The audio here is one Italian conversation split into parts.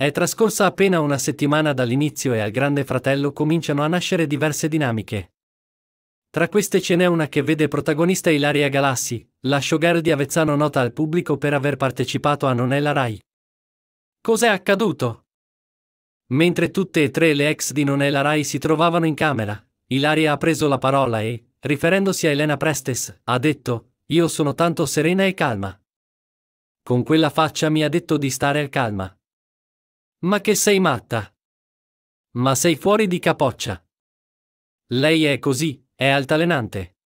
È trascorsa appena una settimana dall'inizio e al Grande Fratello cominciano a nascere diverse dinamiche. Tra queste ce n'è una che vede protagonista Ilaria Galassi, la showgirl di Avezzano nota al pubblico per aver partecipato a Non è la Rai. Cos'è accaduto? Mentre tutte e tre le ex di Non è la Rai si trovavano in camera, Ilaria ha preso la parola e, riferendosi a Elena Prestes, ha detto, io sono tanto serena e calma. Con quella faccia mi ha detto di stare al calma. Ma che sei matta? Ma sei fuori di capoccia. Lei è così, è altalenante.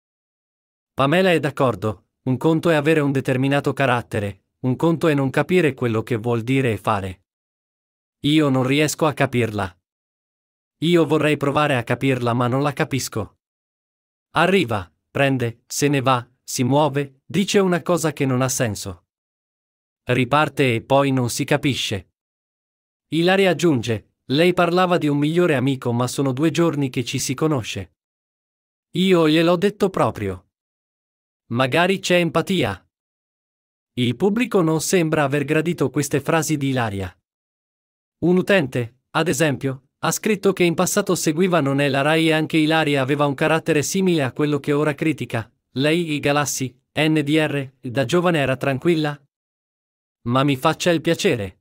Pamela è d'accordo, un conto è avere un determinato carattere, un conto è non capire quello che vuol dire e fare. Io non riesco a capirla. Io vorrei provare a capirla ma non la capisco. Arriva, prende, se ne va, si muove, dice una cosa che non ha senso. Riparte e poi non si capisce. Ilaria aggiunge, lei parlava di un migliore amico ma sono due giorni che ci si conosce. Io gliel'ho detto proprio. Magari c'è empatia. Il pubblico non sembra aver gradito queste frasi di Ilaria. Un utente, ad esempio, ha scritto che in passato seguiva non è la Rai e anche Ilaria aveva un carattere simile a quello che ora critica. Lei, i Galassi, NDR, da giovane era tranquilla? Ma mi faccia il piacere.